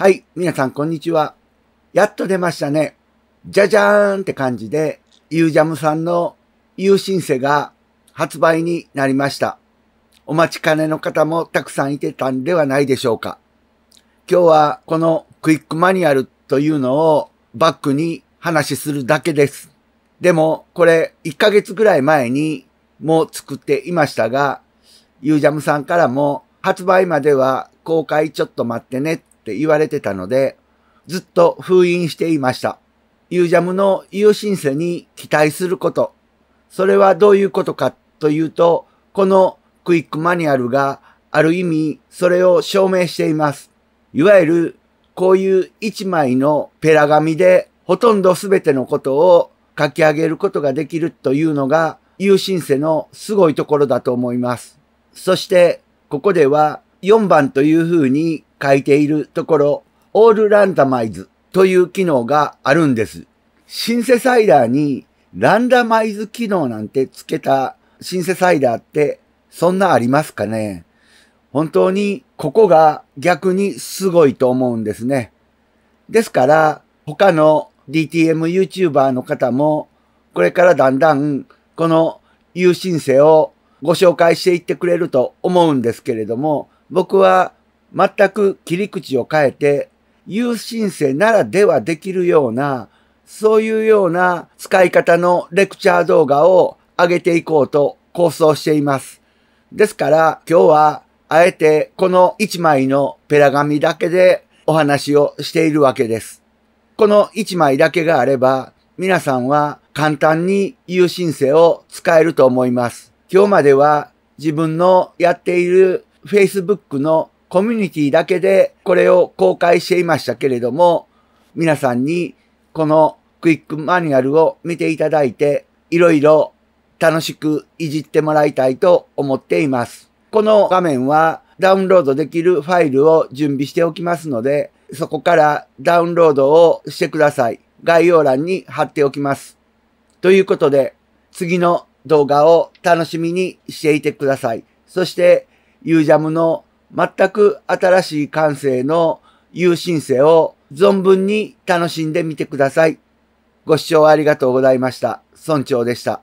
はい、皆さんこんにちは。やっと出ましたね。じゃじゃーんって感じで、ユージャムさんの優ー生が発売になりました。お待ちかねの方もたくさんいてたんではないでしょうか。今日はこのクイックマニュアルというのをバックに話しするだけです。でも、これ1ヶ月ぐらい前にもう作っていましたが、ユージャムさんからも発売までは公開ちょっと待ってねって言われてたので、ずっと封印していました。ユージャムの有ーシに期待すること。それはどういうことかというと、このクイックマニュアルがある意味それを証明しています。いわゆるこういう一枚のペラ紙でほとんど全てのことを書き上げることができるというのが有神世のすごいところだと思います。そしてここでは4番というふうに書いているところ、オールランダマイズという機能があるんです。シンセサイダーにランダマイズ機能なんてつけたシンセサイダーってそんなありますかね本当にここが逆にすごいと思うんですね。ですから他の DTM YouTuber の方もこれからだんだんこの有申請をご紹介していってくれると思うんですけれども僕は全く切り口を変えて、有申請ならではできるような、そういうような使い方のレクチャー動画を上げていこうと構想しています。ですから今日はあえてこの1枚のペラ紙だけでお話をしているわけです。この1枚だけがあれば皆さんは簡単に有申請を使えると思います。今日までは自分のやっている Facebook のコミュニティだけでこれを公開していましたけれども、皆さんにこのクイックマニュアルを見ていただいて、いろいろ楽しくいじってもらいたいと思っています。この画面はダウンロードできるファイルを準備しておきますので、そこからダウンロードをしてください。概要欄に貼っておきます。ということで、次の動画を楽しみにしていてください。そして、ユージャムの全く新しい感性の有心性を存分に楽しんでみてください。ご視聴ありがとうございました。村長でした。